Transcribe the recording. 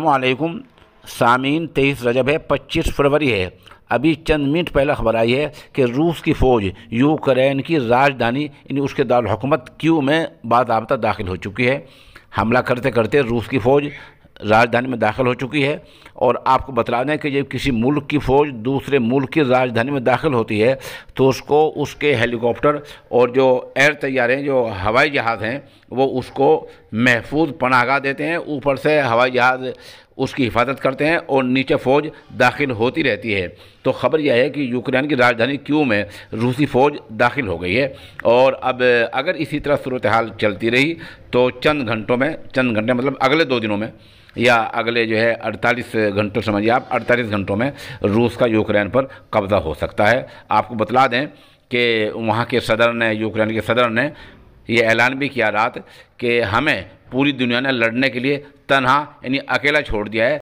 अल्लाम सामीन तेईस रजब है पच्चीस फरवरी है अभी चंद मिनट पहले खबर आई है कि रूस की फ़ौज यूक्रेन की राजधानी यानी उसके दारकूमत क्यू में बाबा दाखिल हो चुकी है हमला करते करते रूस की फ़ौज राजधानी में दाखिल हो चुकी है और आपको बता दें कि जब किसी मुल्क की फ़ौज दूसरे मुल्क की राजधानी में दाखिल होती है तो उसको उसके हेलीकॉप्टर और जो एयर तैयारे जो हवाई जहाज़ हैं वो उसको महफूज पनागा देते हैं ऊपर से हवाई जहाज़ उसकी हिफाजत करते हैं और नीचे फ़ौज दाखिल होती रहती है तो ख़बर यह है कि यूक्रेन की राजधानी क्यू में रूसी फ़ौज दाखिल हो गई है और अब अगर इसी तरह सूरत हाल चलती रही तो चंद घंटों में चंद घंटे मतलब अगले दो दिनों में या अगले जो है 48 घंटों समझिए आप 48 घंटों में रूस का यूक्रेन पर कब्ज़ा हो सकता है आपको बतला दें कि वहाँ के सदर ने यूक्रेन के सदर ने यह ऐलान भी किया रात कि हमें पूरी दुनिया ने लड़ने के लिए तनहा यानी अकेला छोड़ दिया है